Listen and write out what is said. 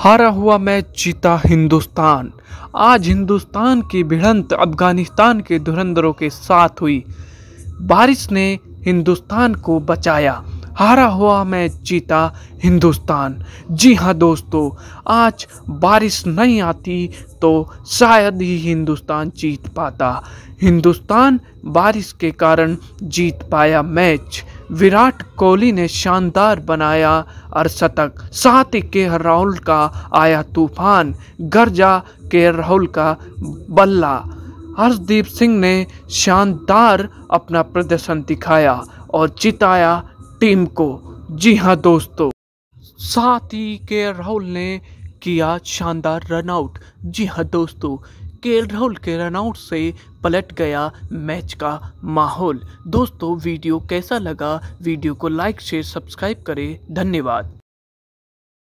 हारा हुआ मैच जीता हिंदुस्तान आज हिंदुस्तान की भिड़ंत अफगानिस्तान के धुरंधरों के साथ हुई बारिश ने हिंदुस्तान को बचाया हारा हुआ मैच जीता हिंदुस्तान जी हाँ दोस्तों आज बारिश नहीं आती तो शायद ही हिंदुस्तान जीत पाता हिंदुस्तान बारिश के कारण जीत पाया मैच विराट कोहली ने शानदार बनाया अरशतक साथ के राहुल का आया तूफान गर्जा के राहुल का बल्ला हर्षदीप सिंह ने शानदार अपना प्रदर्शन दिखाया और जिताया टीम को जी हाँ दोस्तों साथ ही के राहुल ने किया शानदार रनआउट जी हाँ दोस्तों के राहुल के रनआउट से पलट गया मैच का माहौल दोस्तों वीडियो कैसा लगा वीडियो को लाइक शेयर सब्सक्राइब करें धन्यवाद